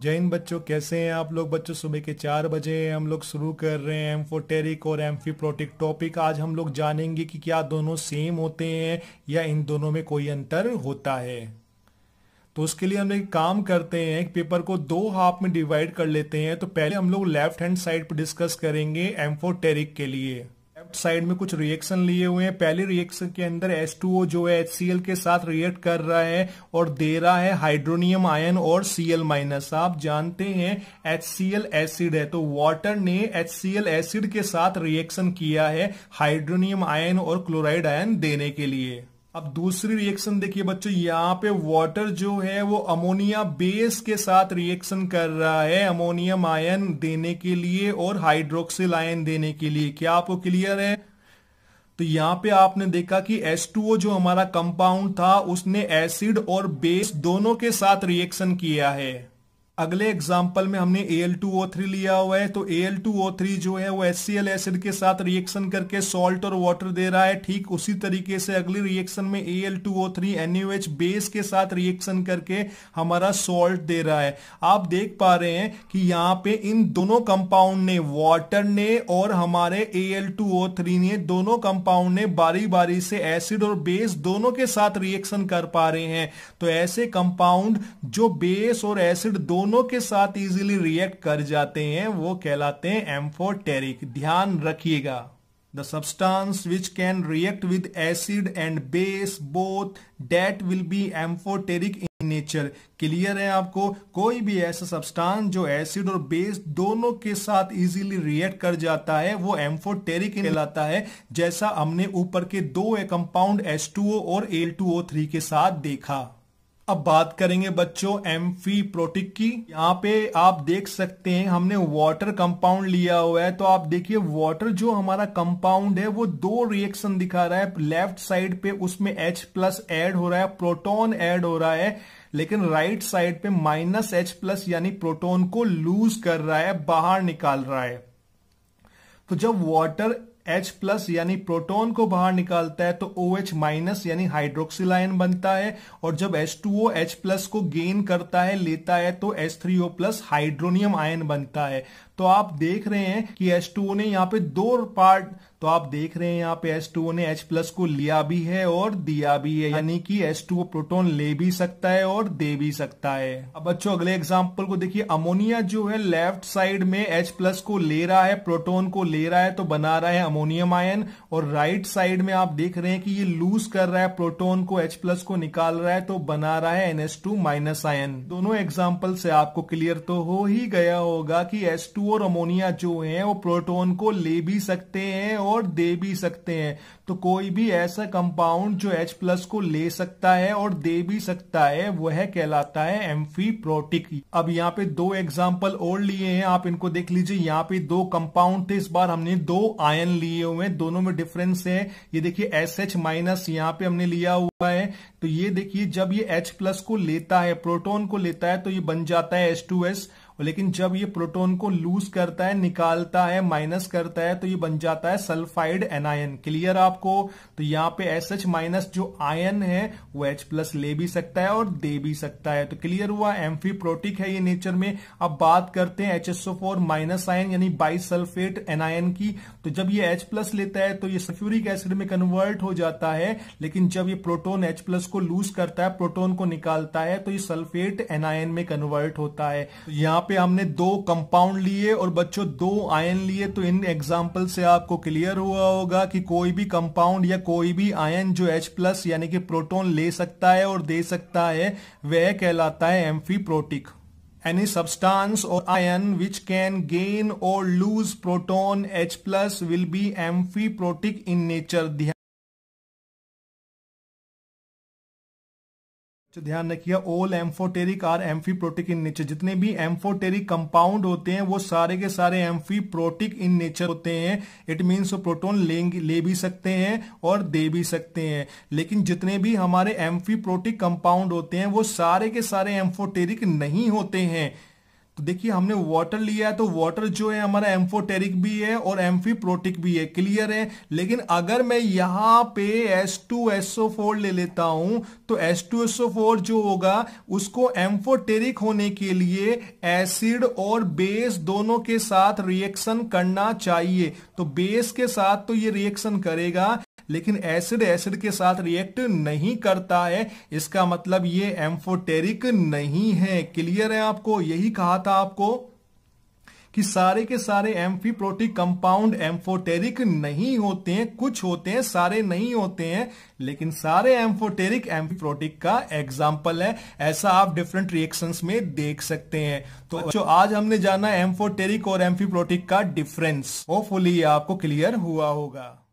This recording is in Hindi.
जय हिंद बच्चों कैसे हैं आप लोग बच्चों सुबह के चार बजे हम लोग शुरू कर रहे हैं एम्फोटेरिक और एम्फीप्रोटिक टॉपिक आज हम लोग जानेंगे कि क्या दोनों सेम होते हैं या इन दोनों में कोई अंतर होता है तो उसके लिए हम एक काम करते हैं एक पेपर को दो हाफ में डिवाइड कर लेते हैं तो पहले हम लोग लेफ्ट हैंड साइड पर डिस्कस करेंगे एम्फोटेरिक के लिए लेफ्ट साइड में कुछ रिएक्शन लिए हुए हैं पहले रिएक्शन के अंदर ओ जो है HCl के साथ रिएक्ट कर रहा है और दे रहा है हाइड्रोनियम आयन और Cl माइनस आप जानते हैं HCl एसिड है तो वाटर ने HCl एसिड के साथ रिएक्शन किया है हाइड्रोनियम आयन और क्लोराइड आयन देने के लिए अब दूसरी रिएक्शन देखिए बच्चों यहाँ पे वाटर जो है वो अमोनिया बेस के साथ रिएक्शन कर रहा है अमोनियम आयन देने के लिए और हाइड्रोक्सिल आयन देने के लिए क्या आपको क्लियर है तो यहाँ पे आपने देखा कि H2O जो हमारा कंपाउंड था उसने एसिड और बेस दोनों के साथ रिएक्शन किया है अगले एग्जाम्पल में हमने Al2O3 लिया हुआ है तो Al2O3 जो है वो HCl एसिड के साथ रिएक्शन करके सॉल्ट और वाटर दे रहा है ठीक उसी तरीके से अगली रिएक्शन में Al2O3 NaOH बेस के साथ रिएक्शन करके हमारा सॉल्ट दे रहा है आप देख पा रहे हैं कि यहाँ पे इन दोनों कंपाउंड ने वाटर ने और हमारे Al2O3 ने दोनों कंपाउंड ने बारी बारी से एसिड और बेस दोनों के साथ रिएक्शन कर पा रहे हैं तो ऐसे कंपाउंड जो बेस और एसिड दोनों दोनों के साथ इजीली रिएक्ट कर जाते हैं वो कहलाते हैं एम्फोटेरिक ध्यान रखिएगा the substance which can react with acid and base both that will be amphoteric in nature clear है आपको कोई भी ऐसा सब्सटेंस जो एसिड और बेस दोनों के साथ इजीली रिएक्ट कर जाता है वो एम्फोटेरिक कहलाता है जैसा हमने ऊपर के दो कंपाउंड H2O और L2O3 के साथ देखा अब बात करेंगे बच्चों एम्फी प्रोटिक e की यहाँ पे आप देख सकते हैं हमने वाटर कंपाउंड लिया हुआ है तो आप देखिए वाटर जो हमारा कंपाउंड है वो दो रिएक्शन दिखा रहा है लेफ्ट साइड पे उसमें H प्लस एड हो रहा है प्रोटॉन एड हो रहा है लेकिन राइट साइड पे माइनस एच प्लस यानी प्रोटॉन को लूज कर रहा है बाहर निकाल रहा है तो जब वाटर H प्लस यानी प्रोटॉन को बाहर निकालता है तो ओ एच माइनस यानी हाइड्रोक्सिल आयन बनता है और जब H two O H plus को गेन करता है लेता है तो H three O plus hydronium ion बनता है तो आप देख रहे हैं कि टू ने यहाँ पे दो पार्ट तो आप देख रहे हैं यहाँ पे टू ने एच प्लस को लिया भी है और दिया भी है यानी कि टू प्रोटॉन ले भी सकता है और दे भी सकता है अब बच्चों अगले एग्जाम्पल को देखिए अमोनिया जो है लेफ्ट साइड में एच प्लस को ले रहा है प्रोटॉन को ले रहा है तो बना रहा है अमोनियम आयन और राइट साइड में आप देख रहे हैं कि ये लूज कर रहा है प्रोटोन को एच प्लस को निकाल रहा है तो बना रहा है टू माइनस आयन दोनों एग्जाम्पल से आपको क्लियर तो हो ही गया होगा कि एच और अमोनिया जो है वो प्रोटोन को ले भी सकते हैं और दे भी सकते हैं तो कोई भी ऐसा कंपाउंड जो H प्लस को ले सकता है और दे भी सकता है वह कहलाता है एम्फी प्रोटिक अब यहाँ पे दो एग्जाम्पल और लिए हैं आप इनको देख लीजिए यहाँ पे दो कंपाउंड थे इस बार हमने दो आयन लिए हुए हैं दोनों में डिफरेंस है ये देखिए एस एच माइनस यहाँ पे हमने लिया हुआ है तो ये देखिए जब ये H प्लस को लेता है प्रोटोन को लेता है तो ये बन जाता है एस टू एस लेकिन जब ये प्रोटोन को लूज करता है निकालता है माइनस करता है तो ये बन जाता है सल्फाइड एनायन क्लियर आपको तो यहाँ पे एस एच माइनस जो आयन है वो एच प्लस ले भी सकता है और दे भी सकता है तो क्लियर हुआ एम्फी प्रोटिक है ये नेचर में अब बात करते हैं H S O four minus ion यानी बाइसल्फेट एनायन की तो जब ये एच प्लस लेता है तो ये सल्फ्यूरिक एसिड में कन्वर्ट हो जाता है लेकिन जब ये प्रोटोन एच प्लस को लूज करता है प्रोटोन को निकालता है तो ये सल्फेट एनायन में कन्वर्ट होता है तो यहाँ पे हमने दो कंपाउंड लिए और बच्चों दो आयन लिए तो इन एग्जाम्पल से आपको क्लियर हुआ होगा कि कोई भी कंपाउंड या कोई भी आयन जो H प्लस यानी कि प्रोटॉन ले सकता है और दे सकता है वह कहलाता है amphiprotic any substance or ion which can gain or lose proton H plus will be amphiprotic in nature. तो ध्यान रखिए all amphoteric amphiprotic in nature जितने भी एम्फोटेरिक कंपाउंड होते हैं वो सारे के सारे एम्फी प्रोटिक इन नेचर होते हैं इट मीन्स प्रोटोन ले, भी सकते हैं और दे भी सकते हैं लेकिन जितने भी हमारे एम्फी प्रोटिक कंपाउंड होते हैं वो सारे के सारे एम्फोटेरिक नहीं होते हैं तो देखिए हमने वाटर लिया है तो वाटर जो है हमारा एम्फोटेरिक भी है और एम्फीप्रोटिक भी है क्लियर है लेकिन अगर मैं यहाँ पे H2SO4 ले लेता हूँ तो H2SO4 जो होगा उसको एम्फोटेरिक होने के लिए एसिड और बेस दोनों के साथ रिएक्शन करना चाहिए तो बेस के साथ तो ये रिएक्शन करेगा लेकिन एसिड एसिड के साथ रिएक्ट नहीं करता है इसका मतलब ये एम्फोटेरिक नहीं है क्लियर है आपको यही कहा था आपको कि सारे के सारे एम्फीप्रोटिक कंपाउंड एम्फोटेरिक नहीं होते हैं कुछ होते हैं सारे नहीं होते हैं लेकिन सारे एम्फोटेरिक एम्फीप्रोटिक का एग्जाम्पल है ऐसा आप डिफरेंट रिएक्शंस में देख सकते हैं तो अच्छा। जो आज हमने जाना एम्फोटेरिक और एम्फीप्रोटिक का डिफरेंस होपफुली आपको क्लियर हुआ होगा